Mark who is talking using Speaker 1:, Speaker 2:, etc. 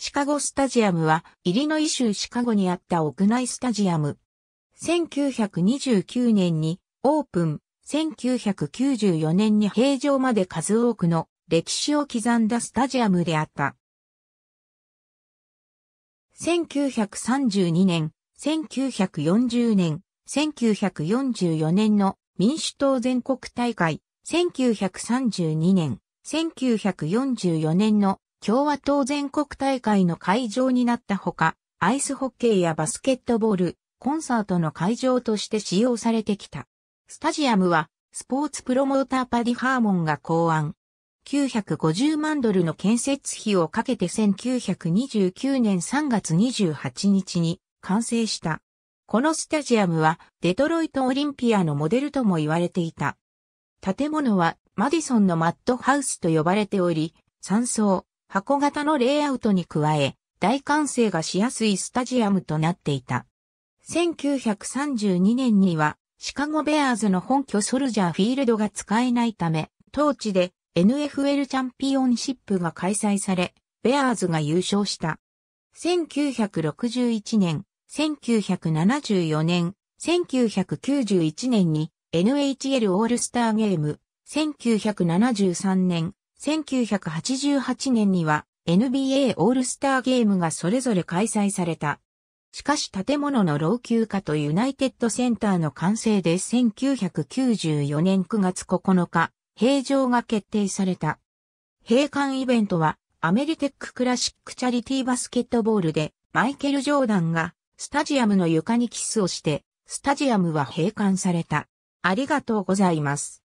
Speaker 1: シカゴスタジアムは、イリノイ州シカゴにあった屋内スタ
Speaker 2: ジアム。1929年にオープン、1994年に平常まで数多くの歴史を刻んだスタジアムであった。1932年、1940年、1944年の民主党全国大会、1932年、1944年の共和党全国大会の会場になったほか、アイスホッケーやバスケットボール、コンサートの会場として使用されてきた。スタジアムは、スポーツプロモーターパディ・ハーモンが考案。950万ドルの建設費をかけて1929年3月28日に完成した。このスタジアムはデトロイトオリンピアのモデルとも言われていた。建物はマディソンのマットハウスと呼ばれており、3層、箱型のレイアウトに加え、大歓声がしやすいスタジアムとなっていた。1932年には、シカゴベアーズの本拠ソルジャーフィールドが使えないため、当地で NFL チャンピオンシップが開催され、ベアーズが優勝した。1961年、1974年、1991年に NHL オールスターゲーム、1973年、1988年には NBA オールスターゲームがそれぞれ開催された。しかし建物の老朽化とユナイテッドセンターの完成で1994年9月9日、閉場が決定された。閉館イベントはアメリテッククラシックチャリティバスケットボールでマイケル・ジョーダンがスタジアムの床
Speaker 1: にキスをしてスタジアムは閉館された。ありがとうございます。